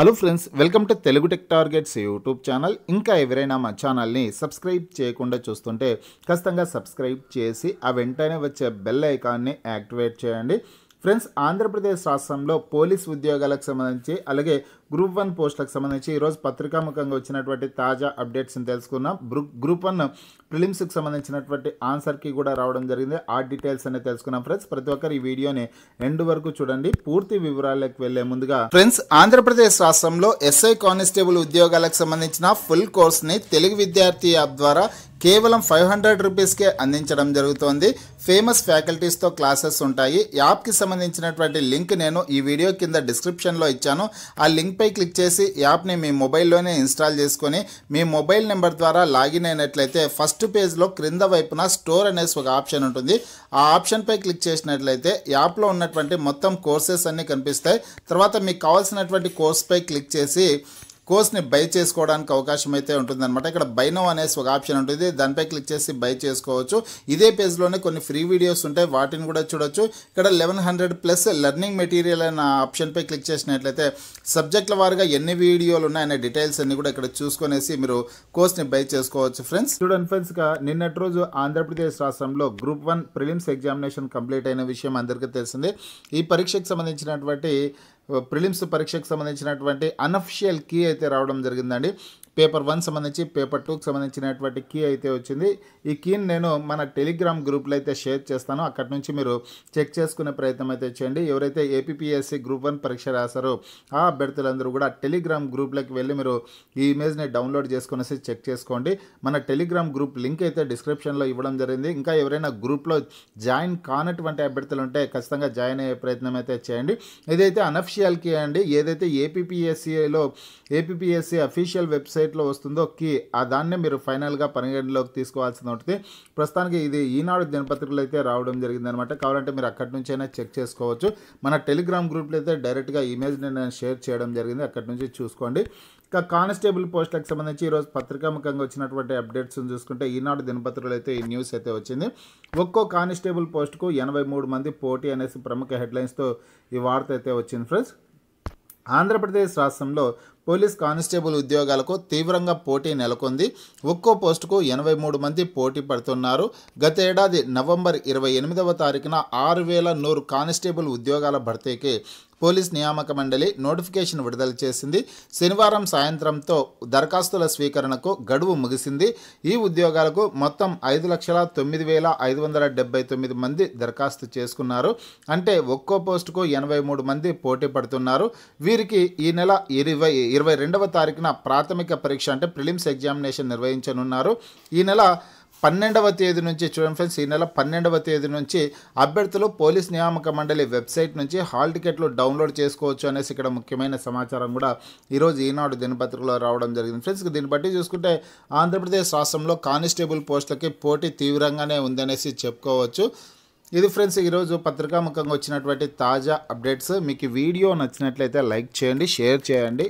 hello friends welcome to Telugu tech targets YouTube channel ఇంకా ఎవరైనా మా ఛానల్ని సబ్స్క్రైబ్ చేయకుండా చూస్తుంటే ఖచ్చితంగా సబ్స్క్రైబ్ చేసి ఆ వెంటనే వచ్చే బెల్ ఐకాన్ని యాక్టివేట్ చేయండి ఫ్రెండ్స్ ఆంధ్రప్రదేశ్ రాష్ట్రంలో పోలీస్ ఉద్యోగాలకు సంబంధించి అలాగే గ్రూప్ వన్ పోస్టులకు సంబంధించి ఈరోజు పత్రికాముఖంగా వచ్చినటువంటి తాజా అప్డేట్స్ని తెలుసుకున్నాం గ్రూప్ వన్ ప్రిలిమ్స్కి సంబంధించినటువంటి ఆన్సర్కి కూడా రావడం జరిగింది ఆ డీటెయిల్స్ అనేది తెలుసుకున్నాం ఫ్రెండ్స్ ప్రతి ఒక్కరు ఈ వీడియోని ఎండ్ వరకు చూడండి పూర్తి వివరాలకు వెళ్లే ముందుగా ఫ్రెండ్స్ ఆంధ్రప్రదేశ్ రాష్ట్రంలో ఎస్ఐ కానిస్టేబుల్ ఉద్యోగాలకు సంబంధించిన ఫుల్ కోర్స్ని తెలుగు విద్యార్థి యాప్ ద్వారా కేవలం ఫైవ్ హండ్రెడ్ రూపీస్కే అందించడం జరుగుతోంది ఫేమస్ ఫ్యాకల్టీస్తో క్లాసెస్ ఉంటాయి యాప్కి సంబంధించినటువంటి లింక్ నేను ఈ వీడియో కింద డిస్క్రిప్షన్లో ఇచ్చాను ఆ లింక్పై క్లిక్ చేసి యాప్ని మీ మొబైల్లోనే ఇన్స్టాల్ చేసుకొని మీ మొబైల్ నెంబర్ ద్వారా లాగిన్ అయినట్లయితే ఫస్ట్ పేజ్లో క్రింద వైపున స్టోర్ అనేసి ఒక ఆప్షన్ ఉంటుంది ఆ ఆప్షన్పై క్లిక్ చేసినట్లయితే యాప్లో ఉన్నటువంటి మొత్తం కోర్సెస్ అన్నీ కనిపిస్తాయి తర్వాత మీకు కావాల్సినటువంటి కోర్స్పై క్లిక్ చేసి కోర్స్ని బై చేసుకోవడానికి అవకాశం అయితే ఉంటుందన్నమాట ఇక్కడ బైనో అనేసి ఒక ఆప్షన్ ఉంటుంది దానిపై క్లిక్ చేసి బై చేసుకోవచ్చు ఇదే పేజ్లోనే కొన్ని ఫ్రీ వీడియోస్ ఉంటాయి వాటిని కూడా చూడొచ్చు ఇక్కడ eleven hundred plus learning material అనే ఆప్షన్పై క్లిక్ చేసినట్లయితే సబ్జెక్టుల వారుగా ఎన్ని వీడియోలు ఉన్నాయనే డీటెయిల్స్ అన్ని కూడా ఇక్కడ చూసుకునేసి మీరు కోర్స్ని బై చేసుకోవచ్చు ఫ్రెండ్స్ స్టూడెంట్ ఫ్రెండ్స్గా నిన్నటి రోజు ఆంధ్రప్రదేశ్ రాష్ట్రంలో group one prelims examination complete అయిన విషయం అందరికీ తెలిసిందే ఈ పరీక్షకు సంబంధించినటువంటి ప్రిలిమ్స్ పరీక్షకు సంబంధించినటువంటి అనఫిషియల్ కీ అయితే రావడం జరిగిందండి పేపర్ వన్ సంబంధించి పేపర్ టూకి సంబంధించినటువంటి కీ అయితే వచ్చింది ఈ కీని నేను మన టెలిగ్రామ్ గ్రూప్లో అయితే షేర్ చేస్తాను అక్కడి నుంచి మీరు చెక్ చేసుకునే ప్రయత్నం అయితే చేయండి ఎవరైతే ఏపీఎస్సి గ్రూప్ వన్ పరీక్ష రాశారో ఆ అభ్యర్థులందరూ కూడా టెలిగ్రామ్ గ్రూప్లోకి వెళ్ళి మీరు ఈ ఇమేజ్ని డౌన్లోడ్ చేసుకునేసి చెక్ చేసుకోండి మన టెలిగ్రామ్ గ్రూప్ లింక్ అయితే డిస్క్రిప్షన్లో ఇవ్వడం జరిగింది ఇంకా ఎవరైనా గ్రూప్లో జాయిన్ కానటువంటి అభ్యర్థులు ఉంటే ఖచ్చితంగా జాయిన్ అయ్యే ప్రయత్నం అయితే చేయండి ఇదైతే అనఫిషియల్ అఫీషియల్కి అండి ఏదైతే ఏపీపీఎస్సీలో ఏపీపీఎస్సీ అఫీషియల్ వెబ్సైట్లో వస్తుందో కీ ఆ దాన్నే మీరు ఫైనల్గా పరిగణలోకి తీసుకోవాల్సింది ఉంటుంది ప్రస్తుతానికి ఇది ఈనాడు దినపత్రికలు అయితే రావడం జరిగిందనమాట కావాలంటే మీరు అక్కడి నుంచైనా చెక్ చేసుకోవచ్చు మన టెలిగ్రామ్ గ్రూప్లో అయితే డైరెక్ట్గా ఇమేజ్ నేను షేర్ చేయడం జరిగింది అక్కడి నుంచి చూసుకోండి ఇక కానిస్టేబుల్ పోస్టులకు సంబంధించి ఈరోజు పత్రికాముఖంగా వచ్చినటువంటి అప్డేట్స్ చూసుకుంటే ఈనాడు దినపత్రికలు అయితే ఈ న్యూస్ అయితే వచ్చింది ఒక్కో కానిస్టేబుల్ పోస్టుకు ఎనభై మూడు మంది పోటీ అనేసి ప్రముఖ హెడ్లైన్స్తో ఈ వార్త అయితే వచ్చింది ఫ్రెండ్స్ ఆంధ్రప్రదేశ్ రాష్ట్రంలో పోలీస్ కానిస్టేబుల్ ఉద్యోగాలకు తీవ్రంగా పోటీ నెలకొంది ఒక్కో పోస్టుకు ఎనభై మూడు మంది పోటీ పడుతున్నారు గతేడాది నవంబర్ ఇరవై ఎనిమిదవ తారీఖున ఆరు వేల నూరు కానిస్టేబుల్ ఉద్యోగాల భర్తీకి పోలీస్ నియామక మండలి నోటిఫికేషన్ విడుదల చేసింది శనివారం సాయంత్రంతో దరఖాస్తుల స్వీకరణకు గడువు ముగిసింది ఈ ఉద్యోగాలకు మొత్తం ఐదు లక్షల తొమ్మిది వేల ఐదు వందల డెబ్బై తొమ్మిది మంది దరఖాస్తు చేసుకున్నారు అంటే ఒక్కో పోస్టుకు ఎనభై మూడు మంది పోటీ పడుతున్నారు వీరికి ఈ నెల ఇరవై ఇరవై రెండవ తారీఖున ప్రాథమిక పరీక్ష అంటే ప్రిలిమ్స్ ఎగ్జామినేషన్ నిర్వహించనున్నారు ఈ నెల పన్నెండవ తేదీ నుంచి చూడండి ఫ్రెండ్స్ ఈ నెల పన్నెండవ తేదీ నుంచి అభ్యర్థులు పోలీస్ నియామక మండలి వెబ్సైట్ నుంచి హాల్ టికెట్లు డౌన్లోడ్ చేసుకోవచ్చు అనేసి ఇక్కడ ముఖ్యమైన సమాచారం కూడా ఈరోజు ఈనాడు దినపత్రికలో రావడం జరిగింది ఫ్రెండ్స్ దీన్ని బట్టి చూసుకుంటే ఆంధ్రప్రదేశ్ రాష్ట్రంలో కానిస్టేబుల్ పోస్టులకి పోటీ తీవ్రంగానే ఉందనేసి చెప్పుకోవచ్చు ఇది ఫ్రెండ్స్ ఈరోజు పత్రికాముఖంగా వచ్చినటువంటి తాజా అప్డేట్స్ మీకు వీడియో నచ్చినట్లయితే లైక్ చేయండి షేర్ చేయండి